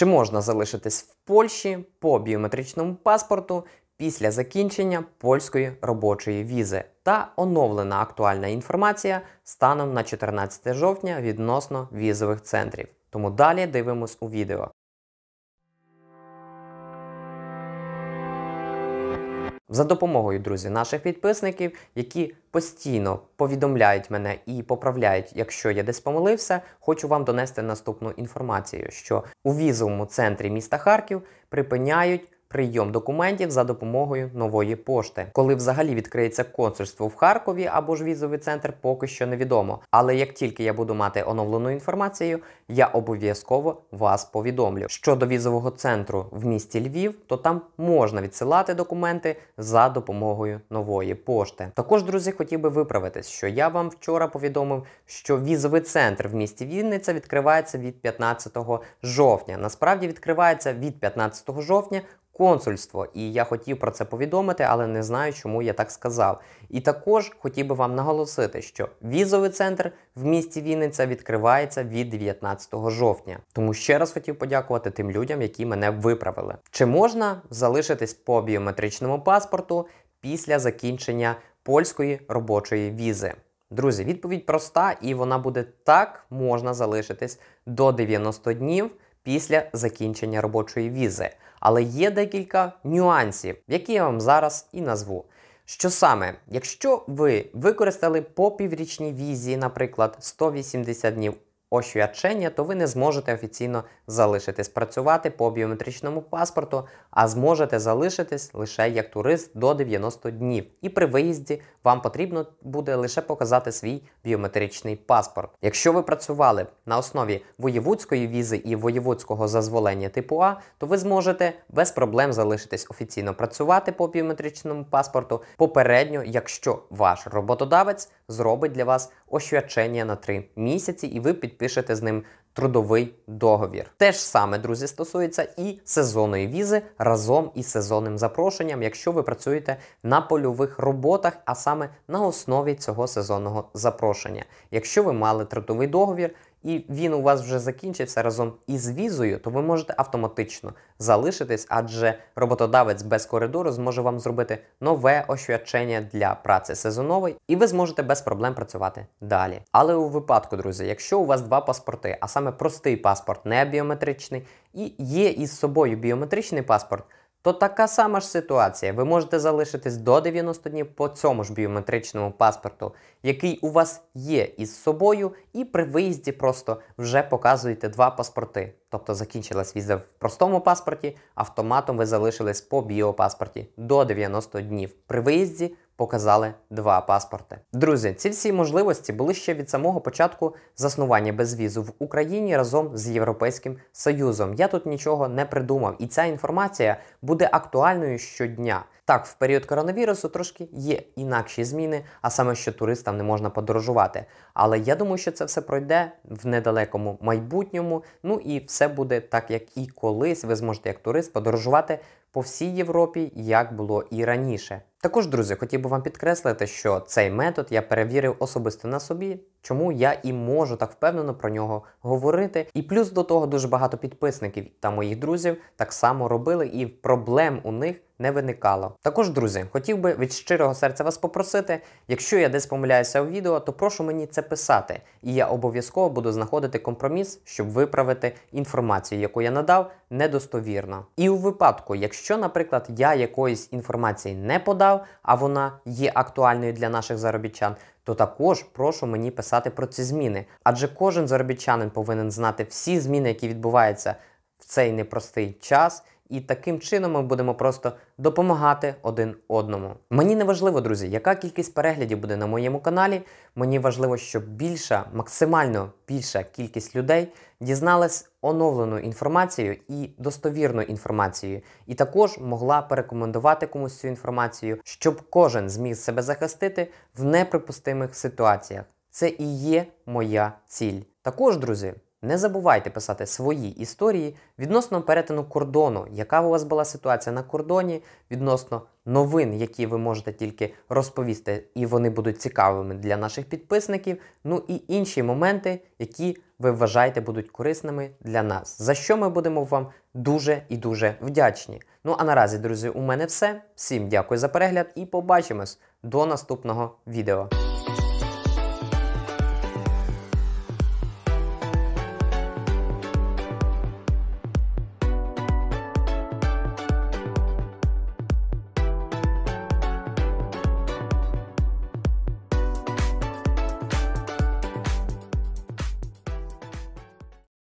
Чи можна залишитись в Польщі по біометричному паспорту після закінчення польської робочої візи та оновлена актуальна інформація станом на 14 жовтня відносно візових центрів? Тому далі дивимось у відео. За допомогою, друзі, наших підписників, які постійно повідомляють мене і поправляють, якщо я десь помилився, хочу вам донести наступну інформацію: що у візовому центрі міста Харків припиняють прийом документів за допомогою нової пошти. Коли взагалі відкриється консульство в Харкові або ж візовий центр, поки що невідомо. Але як тільки я буду мати оновлену інформацію, я обов'язково вас повідомлю. Щодо візового центру в місті Львів, то там можна відсилати документи за допомогою нової пошти. Також, друзі, хотів би виправитись, що я вам вчора повідомив, що візовий центр в місті Вінниця відкривається від 15 жовтня. Насправді відкривається від 15 жовтня консульство, і я хотів про це повідомити, але не знаю, чому я так сказав. І також хотів би вам наголосити, що візовий центр в місті Вінниця відкривається від 19 жовтня. Тому ще раз хотів подякувати тим людям, які мене виправили. Чи можна залишитись по біометричному паспорту після закінчення польської робочої візи? Друзі, відповідь проста, і вона буде так: можна залишитись до 90 днів після закінчення робочої візи. Але є декілька нюансів, які я вам зараз і назву. Що саме, якщо ви використали по піврічній візі, наприклад, 180 днів Ощвячення, то ви не зможете офіційно залишитись працювати по біометричному паспорту, а зможете залишитись лише як турист до 90 днів. І при виїзді вам потрібно буде лише показати свій біометричний паспорт. Якщо ви працювали на основі воєводської візи і воєводського зазволення типу А, то ви зможете без проблем залишитись офіційно працювати по біометричному паспорту попередньо, якщо ваш роботодавець зробить для вас освячення на три місяці, і ви підпишете з ним трудовий договір. Те ж саме, друзі, стосується і сезонної візи разом із сезонним запрошенням, якщо ви працюєте на польових роботах, а саме на основі цього сезонного запрошення. Якщо ви мали трудовий договір і він у вас вже закінчився разом із візою, то ви можете автоматично залишитись, адже роботодавець без коридору зможе вам зробити нове освячення для праці сезонової, і ви зможете без проблем працювати далі. Але у випадку, друзі, якщо у вас два паспорти, а саме простий паспорт, не біометричний, і є із собою біометричний паспорт. То така сама ж ситуація. Ви можете залишитись до 90 днів по цьому ж біометричному паспорту, який у вас є із собою, і при виїзді просто вже показуєте два паспорти. Тобто закінчилась віза в простому паспорті, автоматом ви залишились по біопаспорті до 90 днів. При виїзді показали два паспорти. Друзі, ці всі можливості були ще від самого початку заснування безвізу в Україні разом з Європейським Союзом. Я тут нічого не придумав, і ця інформація буде актуальною щодня. Так, в період коронавірусу трошки є інакші зміни, а саме що туристам не можна подорожувати. Але я думаю, що це все пройде в недалекому майбутньому. Ну і все буде так, як і колись. Ви зможете як турист подорожувати по всій Європі, як було і раніше. Також, друзі, хотів би вам підкреслити, що цей метод я перевірив особисто на собі, чому я і можу так впевнено про нього говорити. І плюс до того дуже багато підписників та моїх друзів так само робили, і проблем у них не виникало. Також, друзі, хотів би від щирого серця вас попросити, якщо я десь помиляюся у відео, то прошу мені це писати, і я обов'язково буду знаходити компроміс, щоб виправити інформацію, яку я надав, недостовірно. І у випадку, якщо, наприклад, я якоїсь інформації не подав, а вона є актуальною для наших заробітчан. То також прошу мені писати про ці зміни, адже кожен заробітчанин повинен знати всі зміни, які відбуваються в цей непростий час, і таким чином ми будемо просто допомагати один одному. Мені не важливо, друзі, яка кількість переглядів буде на моєму каналі. Мені важливо, щоб більша, максимально більша кількість людей дізналась оновлену інформацію і достовірну інформацію, і також могла порекомендувати комусь цю інформацію, щоб кожен зміг себе захистити в неприпустимих ситуаціях. Це і є моя ціль. Також, друзі. Не забувайте писати свої історії відносно перетину кордону, яка у вас була ситуація на кордоні, відносно новин, які ви можете тільки розповісти, і вони будуть цікавими для наших підписників. Ну і інші моменти, які ви вважаєте будуть корисними для нас, за що ми будемо вам дуже і дуже вдячні. Ну а наразі, друзі, у мене все. Всім дякую за перегляд і побачимось до наступного відео.